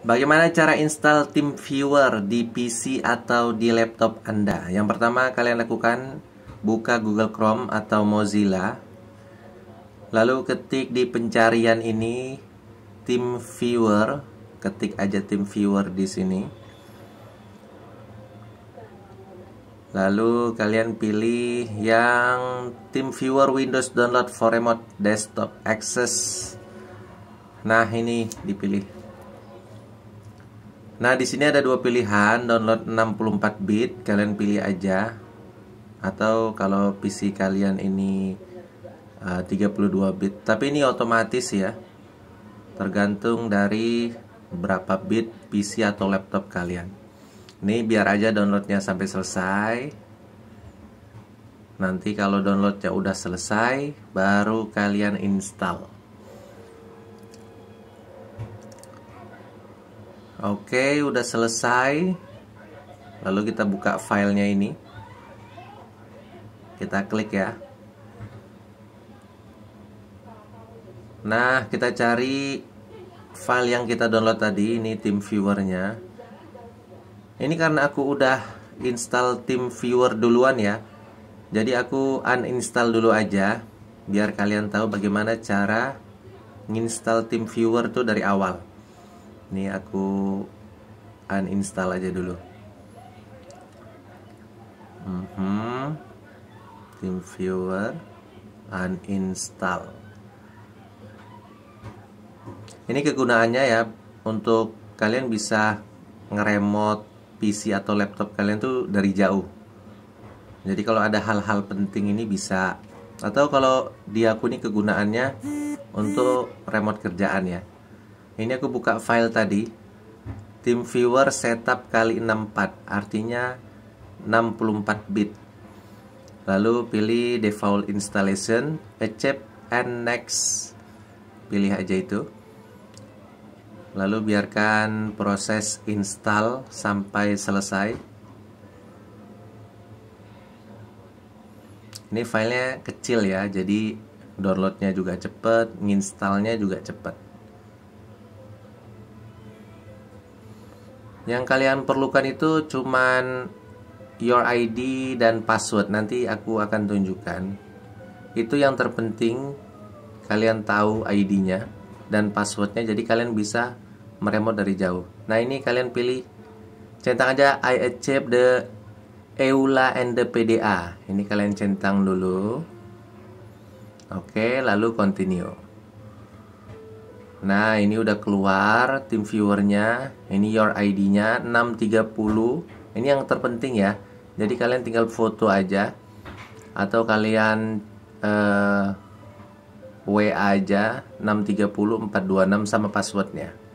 Bagaimana cara install Viewer di PC atau di laptop Anda? Yang pertama kalian lakukan buka Google Chrome atau Mozilla. Lalu ketik di pencarian ini Viewer, ketik aja Viewer di sini. Lalu kalian pilih yang Viewer Windows Download for Remote Desktop Access. Nah, ini dipilih. Nah, di sini ada dua pilihan, download 64 bit, kalian pilih aja. Atau kalau PC kalian ini eh, uh, 32 bit, tapi ini otomatis ya. Tergantung dari berapa bit PC atau laptop kalian. Ini biar aja downloadnya sampai selesai. Nanti kalau downloadnya udah selesai, baru kalian install. Oke, udah selesai. Lalu kita buka filenya ini. Kita klik ya. Nah, kita cari file yang kita download tadi. Ini Team Viewernya. Ini karena aku udah install Team Viewer duluan ya. Jadi aku uninstall dulu aja biar kalian tahu bagaimana cara nginstall Team Viewer tuh dari awal. Ini aku uninstall aja dulu. Mm -hmm. Team viewer uninstall. Ini kegunaannya ya untuk kalian bisa ngeremot PC atau laptop kalian tuh dari jauh. Jadi kalau ada hal-hal penting ini bisa atau kalau di ini kegunaannya untuk remote kerjaan ya ini aku buka file tadi tim viewer setup kali 64 artinya 64 bit lalu pilih default installation accept and next pilih aja itu lalu biarkan proses install sampai selesai ini filenya kecil ya jadi downloadnya juga cepat nginstalnya juga cepat Yang kalian perlukan itu cuman your ID dan password. Nanti aku akan tunjukkan. Itu yang terpenting kalian tahu ID-nya dan passwordnya jadi kalian bisa meremot dari jauh. Nah ini kalian pilih centang aja I achieve the EULA and the PDA. Ini kalian centang dulu. Oke, lalu continue. Nah ini udah keluar tim viewernya Ini your ID nya 630 Ini yang terpenting ya Jadi kalian tinggal foto aja Atau kalian uh, eh, WA aja 630 426 sama passwordnya